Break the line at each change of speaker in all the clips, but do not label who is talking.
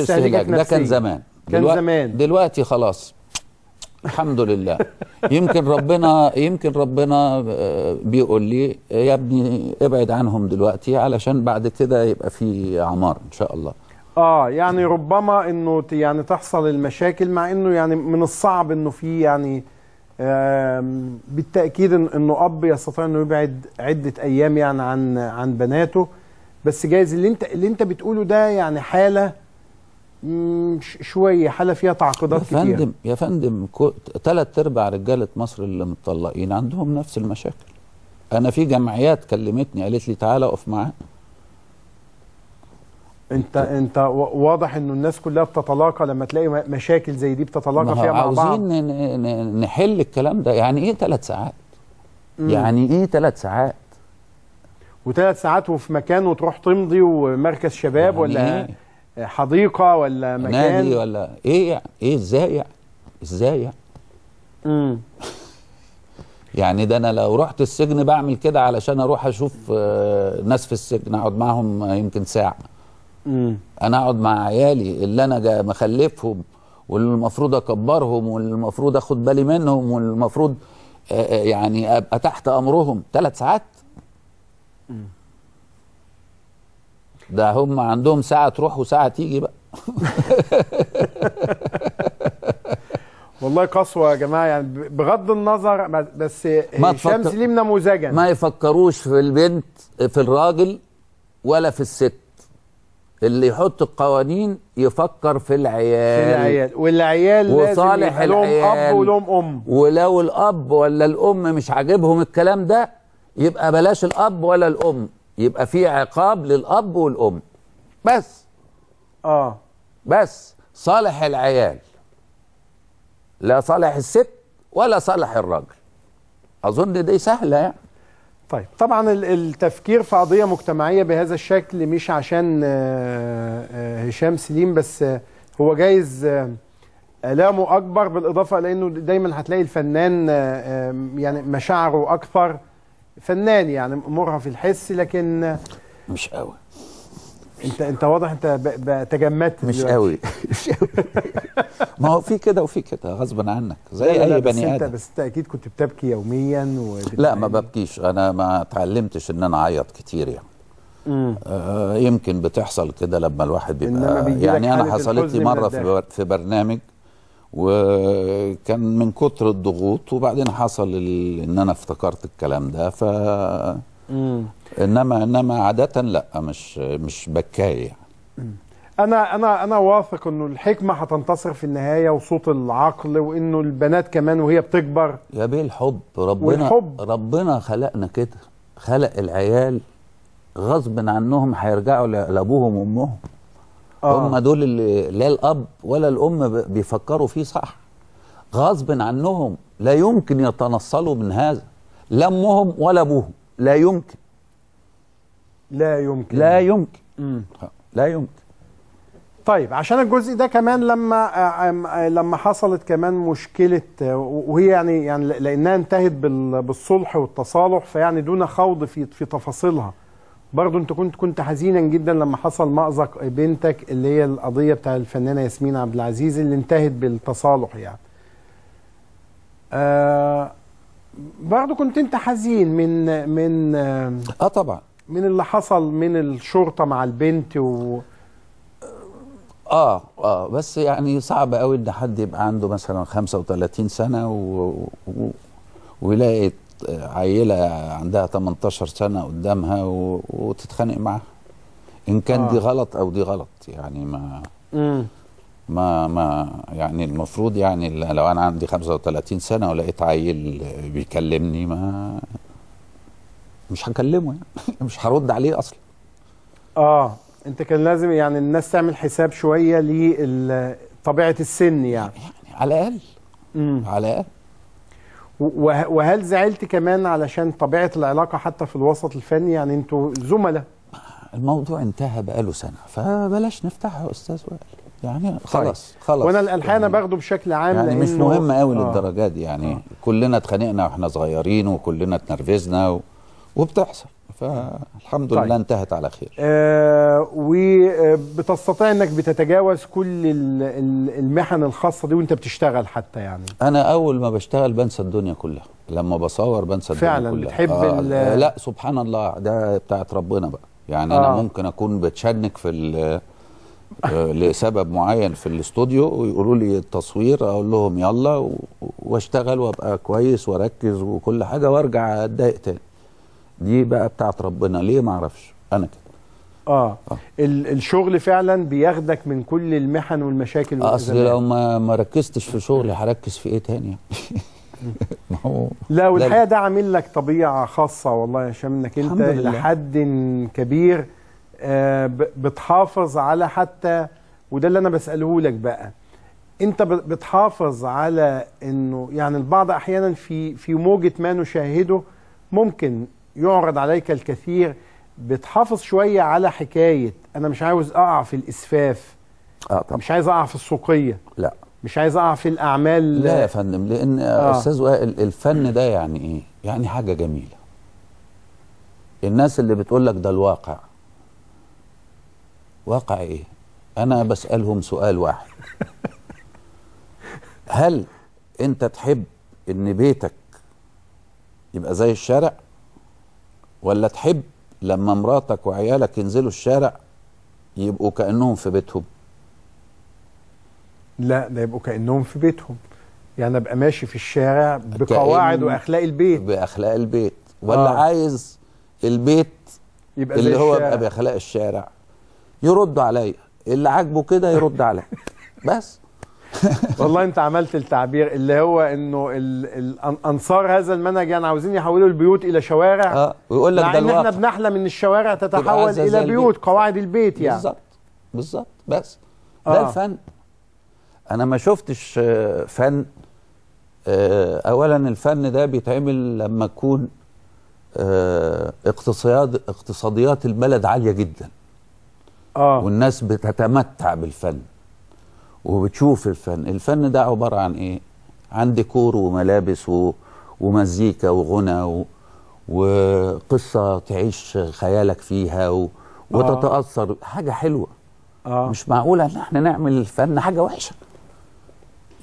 استهلاك ده كان زمان
كان دلوقتي زمان دلوقتي خلاص الحمد لله يمكن ربنا يمكن ربنا آه، بيقول لي يا ابني ابعد عنهم دلوقتي علشان بعد كده يبقى في عمار ان شاء الله
اه يعني ربما انه يعني تحصل المشاكل مع انه يعني من الصعب انه في يعني بالتاكيد انه اب يستطيع انه يبعد عده ايام يعني عن عن بناته بس جايز اللي انت اللي انت بتقوله ده يعني حاله شويه حاله فيها تعقيدات كتير يا فندم
يا فندم ثلاث ارباع رجاله مصر اللي متطلقين عندهم نفس المشاكل انا في جمعيات كلمتني قالت لي تعالى اقف معاه
انت انت واضح انه الناس كلها بتتلاقى لما تلاقي مشاكل زي دي بتتلاقى فيها مع بعض
عاوزين نحل الكلام ده يعني ايه ثلاث ساعات مم. يعني ايه ثلاث ساعات
وثلاث ساعات وفي مكان وتروح تمضي ومركز شباب يعني ولا إيه؟ حديقه ولا مكان نادي ولا
ايه يعني ايه ازاي يعني ازاي يعني امم يعني ده انا لو رحت السجن بعمل كده علشان اروح اشوف آه، ناس في السجن اقعد معاهم يمكن ساعه امم انا اقعد مع عيالي اللي انا مخلفهم واللي المفروض اكبرهم واللي المفروض اخد بالي منهم واللي المفروض آه، آه، يعني ابقى تحت امرهم ثلاث ساعات امم ده هم عندهم ساعه تروح وساعه تيجي بقى والله قسوه يا جماعه يعني
بغض النظر بس ما هشام سليم
نموذجا ما يفكروش في البنت في الراجل ولا في الست اللي يحط القوانين يفكر في العيال في العيال والعيال وصالح لازم لهم اب ولهم ام ولو الاب ولا الام مش عاجبهم الكلام ده يبقى بلاش الاب ولا الام يبقى في عقاب للاب والام بس اه بس صالح العيال لا صالح الست ولا صالح الراجل اظن دي سهله يعني طيب طبعا التفكير
في قضيه مجتمعيه بهذا الشكل مش عشان آه، آه، هشام سليم بس آه، هو جايز الامه اكبر بالاضافه لانه دايما هتلاقي الفنان يعني مشاعره اكثر فنان يعني مرهف في الحس لكن مش قوي انت انت واضح انت تجمدت مش قوي
مش قوي ما هو في كده وفي كده غصبا عنك زي لا لا اي بني ادم
بس انت اكيد كنت بتبكي يوميا لا ما
ببكيش انا ما اتعلمتش ان انا اعيط كتير يعني آه يمكن بتحصل كده لما الواحد بيبقى يعني انا حصلت لي مره في, في برنامج وكان من كتر الضغوط وبعدين حصل ان انا افتكرت الكلام ده ف انما انما عاده لا مش مش بكايه يعني.
انا انا انا واثق انه الحكمه هتنتصر في النهايه وصوت العقل وانه البنات كمان وهي بتكبر
يا بيه الحب ربنا والحب. ربنا خلقنا كده خلق العيال غصب عنهم هيرجعوا لابوهم وامهم آه. هم دول اللي لا الاب ولا الام بيفكروا فيه صح غصب عنهم لا يمكن يتنصلوا من هذا لا امهم ولا ابوهم لا يمكن لا يمكن لا يمكن مم. لا يمكن طيب عشان
الجزء ده كمان لما لما حصلت كمان مشكله وهي يعني يعني لانها انتهت بالصلح والتصالح فيعني دون خوض في في تفاصيلها برضه انت كنت كنت حزينا جدا لما حصل مأزق بنتك اللي هي القضيه بتاع الفنانه ياسمين عبد العزيز اللي انتهت بالتصالح يعني. آه برضه كنت انت حزين من من اه, طبعا من اللي حصل من الشرطه مع البنت و
اه اه بس يعني صعب قوي ان حد يبقى عنده مثلا 35 سنه و... و... ويلاقي عيلة عندها 18 سنة قدامها وتتخانق معاها إن كان آه. دي غلط أو دي غلط يعني ما ما ما يعني المفروض يعني لو أنا عندي 35 سنة ولقيت عيل بيكلمني ما مش هكلمه يعني مش هرد عليه أصلا
آه أنت كان لازم يعني الناس تعمل حساب شوية لطبيعة السن يعني يعني على الأقل على الأقل وهل زعلت كمان علشان طبيعه العلاقه حتى في الوسط الفني يعني انتوا
زملاء الموضوع انتهى بقاله سنه فبلاش نفتحها يا استاذ وائل يعني طيب.
خلاص خلاص وانا الالحان يعني باخده بشكل عام يعني مش مهم قوي آه. للدرجه
دي يعني آه. كلنا اتخانقنا واحنا صغيرين وكلنا اتنرفزنا و... وبتحصل فالحمد طيب. لله انتهت على خير
آه وبتستطيع آه، انك بتتجاوز كل المحن الخاصه دي وانت بتشتغل حتى يعني
انا اول ما بشتغل بنسى الدنيا كلها لما بصور بنسى الدنيا فعلا كلها بتحب آه, آه، لا سبحان الله ده بتاعت ربنا بقى يعني آه. انا ممكن اكون بتشنك في آه، لسبب معين في الاستوديو ويقولوا لي التصوير اقول لهم يلا واشتغل وابقى كويس واركز وكل حاجه وارجع اتضايق تاني دي بقى بتاعت ربنا ليه ما اعرفش انا كده
اه, آه. الشغل فعلا بياخدك من كل المحن والمشاكل اصل لو
ما ما ركزتش في شغلي هركز في ايه تاني ما هو لا والحقيقه
ده عامل لك طبيعه خاصه والله يا هشام انك انت لحد كبير آه بتحافظ على حتى وده اللي انا بساله لك بقى انت بتحافظ على انه يعني البعض احيانا في في موجه ما نشاهده ممكن يعرض عليك الكثير بتحافظ شويه على حكايه انا مش عاوز اقع في الاسفاف اه طبعا
مش عايز اقع في السوقيه لا مش عايز اقع في الاعمال لا يا فندم لان آه. استاذ وائل الفن ده يعني ايه يعني حاجه جميله الناس اللي بتقول لك ده الواقع واقع ايه انا بسالهم سؤال واحد هل انت تحب ان بيتك يبقى زي الشارع ولا تحب لما مراتك وعيالك ينزلوا الشارع يبقوا كأنهم في بيتهم
لا ده يبقوا كأنهم في بيتهم يعني ابقى ماشي في الشارع بقواعد واخلاق
البيت باخلاق البيت ولا آه. عايز البيت يبقى اللي هو يبقى باخلاق الشارع يرد عليا اللي عاجبه كده يرد
عليا بس والله انت عملت التعبير اللي هو انه انصار هذا المنهج يعني عاوزين يحولوا البيوت الى شوارع اه ويقول لك ده الواقع احنا بنحلم ان الشوارع تتحول الى بيوت قواعد البيت يعني بالظبط بالظبط بس آه. ده آه. الفن
انا ما شفتش آه، فن آه، اولا الفن ده بيتعمل لما تكون اقتصاد اقتصاديات البلد عاليه جدا اه والناس بتتمتع بالفن وبتشوف الفن الفن ده عبارة عن إيه عن ديكور وملابس و... ومزيكا وغنى و... وقصة تعيش خيالك فيها و... آه. وتتأثر آه. حاجة حلوة آه. مش معقولة ان احنا نعمل الفن حاجة وحشة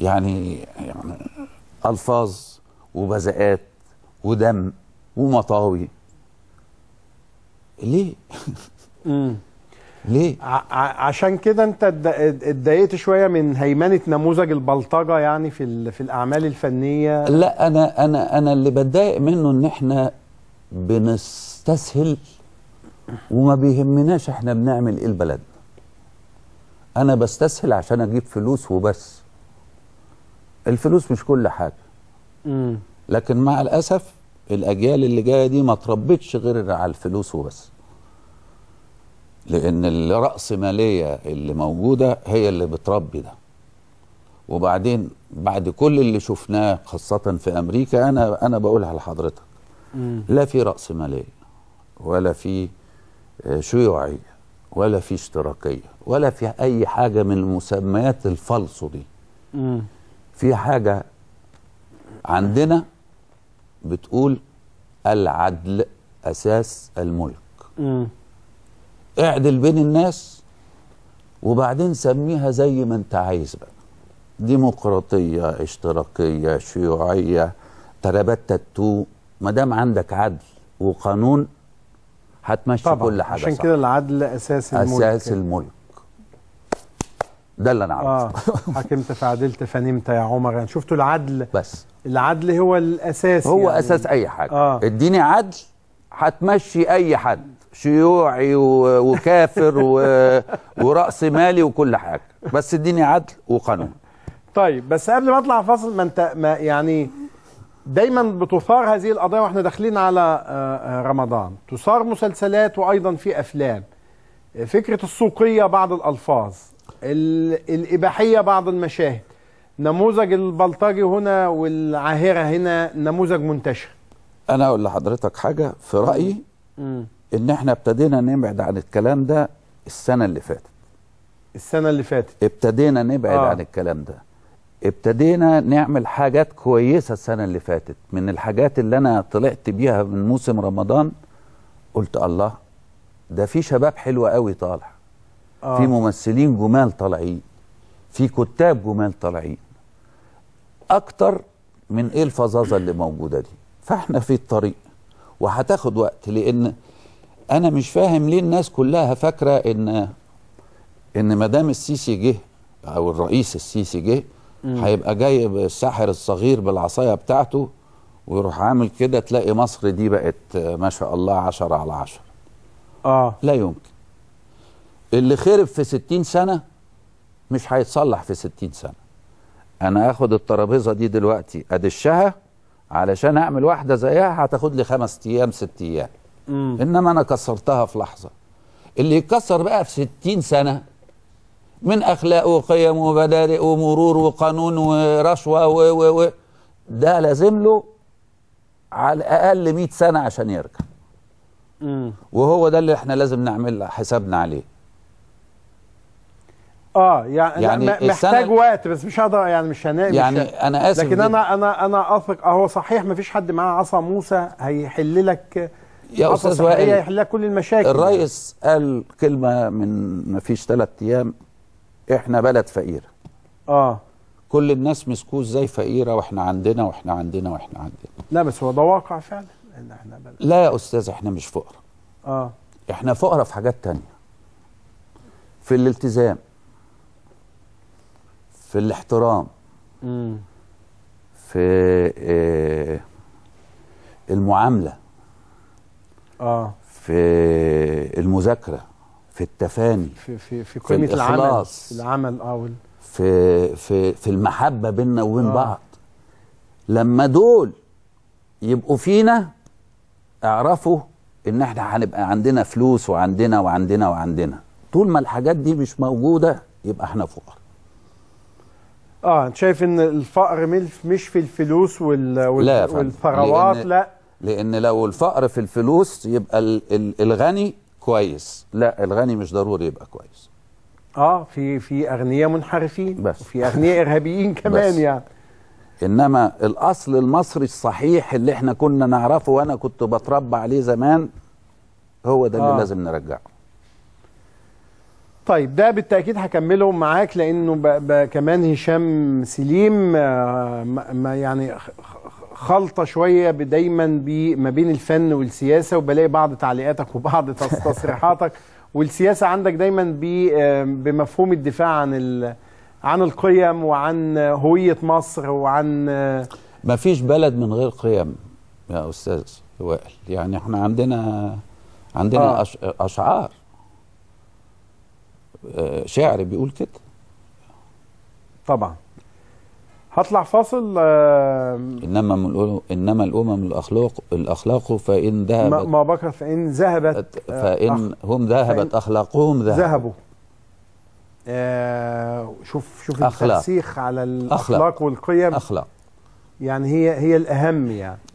يعني, يعني ألفاظ وبزقات ودم ومطاوي ليه؟ ليه؟ عشان كده انت
اتضايقت شويه من هيمنه نموذج البلطجه يعني في في الاعمال الفنيه
لا انا انا انا اللي بتضايق منه ان احنا بنستسهل وما بيهمناش احنا بنعمل ايه البلد انا بستسهل عشان اجيب فلوس وبس الفلوس مش كل حاجه لكن مع الاسف الاجيال اللي جايه دي ما تربتش غير على الفلوس وبس لان الراسماليه اللي موجوده هي اللي بتربي ده وبعدين بعد كل اللي شفناه خاصه في امريكا انا انا بقولها لحضرتك لا في راسماليه ولا في آه، شيوعيه ولا في اشتراكيه ولا في اي حاجه من مسميات الفلص دي في حاجه عندنا بتقول العدل اساس الملك اعدل بين الناس وبعدين سميها زي ما انت عايز بقى ديمقراطية اشتراكية شيوعية تربت تتو ما دام عندك عدل وقانون هتمشي طبعًا. كل حاجة عشان كده
العدل أساس الملك أساس الملك ده اللي أنا عارفه آه. حكمت فعدلت فنمت يا عمر يعني شفتوا العدل بس العدل هو
الأساس هو يعني. أساس أي حاجة آه. اديني عدل هتمشي أي حد شيوعي وكافر وراس مالي وكل حاجه بس اديني عدل وقانون
طيب بس قبل ما اطلع فاصل ما انت ما يعني دايما بتثار هذه القضايا واحنا داخلين على آه، آه، رمضان تثار مسلسلات وايضا في افلام فكره السوقيه بعض الالفاظ الاباحيه بعض المشاهد نموذج البلطجي هنا والعاهره هنا
نموذج منتشر انا اقول لحضرتك حاجه في رايي ان احنا ابتدينا نبعد عن الكلام ده السنه اللي فاتت السنه اللي فاتت ابتدينا نبعد آه. عن الكلام ده ابتدينا نعمل حاجات كويسه السنه اللي فاتت من الحاجات اللي انا طلعت بيها من موسم رمضان قلت الله ده في شباب حلوه قوي طالع آه. في ممثلين جمال طالعين في كتاب جمال طالعين اكتر من ايه الفظاظه اللي موجوده دي فاحنا في الطريق وهتاخد وقت لان انا مش فاهم ليه الناس كلها فاكره ان ان ما دام السيسي جه او الرئيس السيسي جه هيبقى جايب الساحر الصغير بالعصايه بتاعته ويروح عامل كده تلاقي مصر دي بقت ما شاء الله 10 على 10 اه لا يمكن اللي خرب في 60 سنه مش هيتصلح في 60 سنه انا اخد الترابيزه دي دلوقتي ادشها علشان اعمل واحده زيها هتاخد لي خمس ايام ست ايام مم. انما انا كسرتها في لحظه اللي يتكسر بقى في 60 سنه من اخلاق وقيم ومبادئ ومرور وقانون ورشوه و و و ده لازم له على الاقل 100 سنه عشان يرجع مم. وهو ده اللي احنا لازم نعمل حسابنا عليه
اه يعني, يعني محتاج وقت بس مش هقدر يعني مش هنقل يعني مش انا اسف لكن انا انا انا اثق اهو آه، صحيح مفيش حد معاه عصا موسى هيحل لك يا أستاذ وائل هيحلها
كل المشاكل الرئيس قال كلمة من ما فيش ثلاث أيام إحنا بلد فقيرة آه كل الناس مسكوه ازاي فقيرة وإحنا عندنا وإحنا عندنا وإحنا عندنا
لا بس هو ده واقع فعلا إن
إحنا بلد لا يا أستاذ إحنا مش فقراء آه إحنا فقراء في حاجات تانية في الالتزام في الاحترام م. في آه، المعامله اه في المذاكره في التفاني
في في في قيمه العمل العمل اه
في في في المحبه بيننا وبين آه. بعض لما دول يبقوا فينا اعرفوا ان احنا هنبقى عندنا فلوس وعندنا وعندنا وعندنا طول ما الحاجات دي مش موجوده يبقى احنا فقراء
اه انت شايف ان الفقر مش في الفلوس وال... وال... لا والثروات لا
لان لو الفقر في الفلوس يبقى الغني كويس لا الغني مش ضروري يبقى كويس
اه في في اغنياء
منحرفين بس وفي اغنياء ارهابيين كمان بس. يعني انما الاصل المصري الصحيح اللي احنا كنا نعرفه وانا كنت بتربى عليه زمان هو ده اللي آه. لازم نرجعه طيب ده بالتاكيد هكمله معاك لانه
بـ بـ كمان هشام سليم آه، ما يعني خلطه شويه دايما ما بين الفن والسياسه وبلاقي بعض تعليقاتك وبعض تصريحاتك والسياسه عندك دايما بمفهوم الدفاع عن عن القيم وعن هويه مصر وعن آه،
ما فيش بلد من غير قيم يا استاذ وائل يعني احنا عندنا عندنا آه. اشعار آه، شعر بيقول كده طبعا هطلع فاصل آه انما انما الامم الاخلاق الاخلاق فان ذهبت
ما بكر فان ذهبت فان آه،
أخ... هم ذهبت اخلاقهم ذهبوا ذهبوا
آه شوف شوف الترسيخ على الاخلاق أخلاق. والقيم اخلاق يعني هي هي الاهم يعني